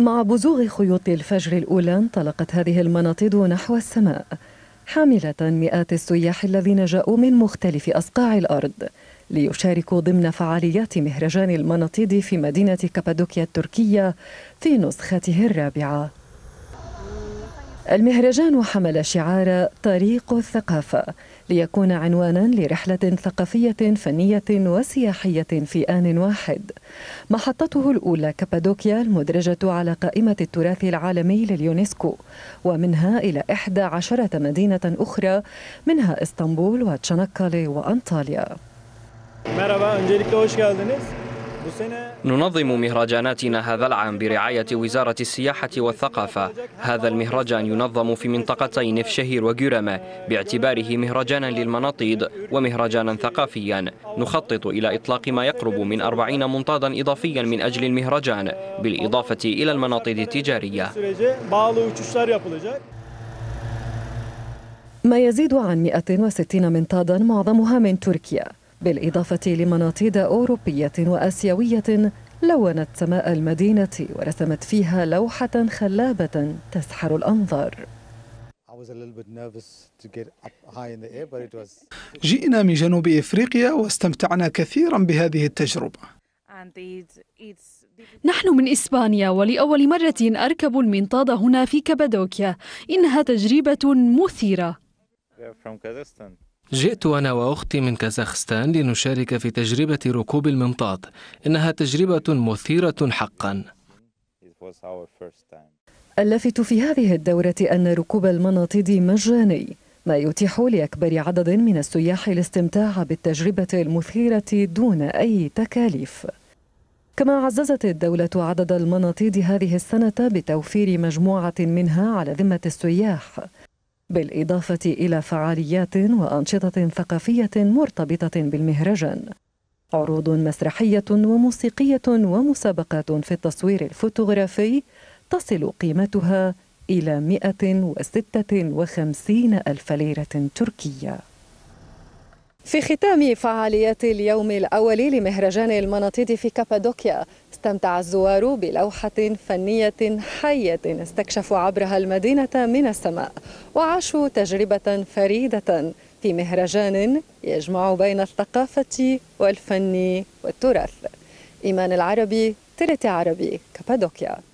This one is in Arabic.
مع بزوغ خيوط الفجر الأولى انطلقت هذه المناطيد نحو السماء حاملة مئات السياح الذين جاءوا من مختلف أصقاع الأرض ليشاركوا ضمن فعاليات مهرجان المناطيد في مدينة كابادوكيا التركية في نسخته الرابعة المهرجان حمل شعار طريق الثقافة ليكون عنوانا لرحلة ثقافية فنية وسياحية في آن واحد محطته الأولى كابادوكيا المدرجة على قائمة التراث العالمي لليونسكو ومنها إلى إحدى عشرة مدينة أخرى منها إسطنبول وتشنكالي وأنطاليا Merhaba, öncelikle ننظم مهرجاناتنا هذا العام برعاية وزارة السياحة والثقافة هذا المهرجان ينظم في منطقتي نفشهير وجرمة باعتباره مهرجانا للمناطيد ومهرجانا ثقافيا نخطط إلى إطلاق ما يقرب من 40 منطادا إضافيا من أجل المهرجان بالإضافة إلى المناطيد التجارية ما يزيد عن 160 منطادا معظمها من تركيا بالإضافة لمناطيد أوروبية وآسيوية لونت سماء المدينة ورسمت فيها لوحة خلابة تسحر الأنظار جئنا من جنوب إفريقيا واستمتعنا كثيرا بهذه التجربة نحن من إسبانيا ولأول مرة أركب المنطاد هنا في كابادوكيا إنها تجربة مثيرة جئت أنا وأختي من كازاخستان لنشارك في تجربة ركوب المنطاد إنها تجربة مثيرة حقا اللافت في هذه الدورة أن ركوب المناطيد مجاني ما يتيح لأكبر عدد من السياح الاستمتاع بالتجربة المثيرة دون أي تكاليف كما عززت الدولة عدد المناطيد هذه السنة بتوفير مجموعة منها على ذمة السياح بالإضافة إلى فعاليات وأنشطة ثقافية مرتبطة بالمهرجان عروض مسرحية وموسيقية ومسابقات في التصوير الفوتوغرافي تصل قيمتها إلى 156 ألف ليرة تركية في ختام فعاليات اليوم الأول لمهرجان المناطيد في كابادوكيا استمتع الزوار بلوحة فنية حية استكشفوا عبرها المدينة من السماء وعاشوا تجربة فريدة في مهرجان يجمع بين الثقافة والفن والتراث إيمان العربي تلت عربي كابادوكيا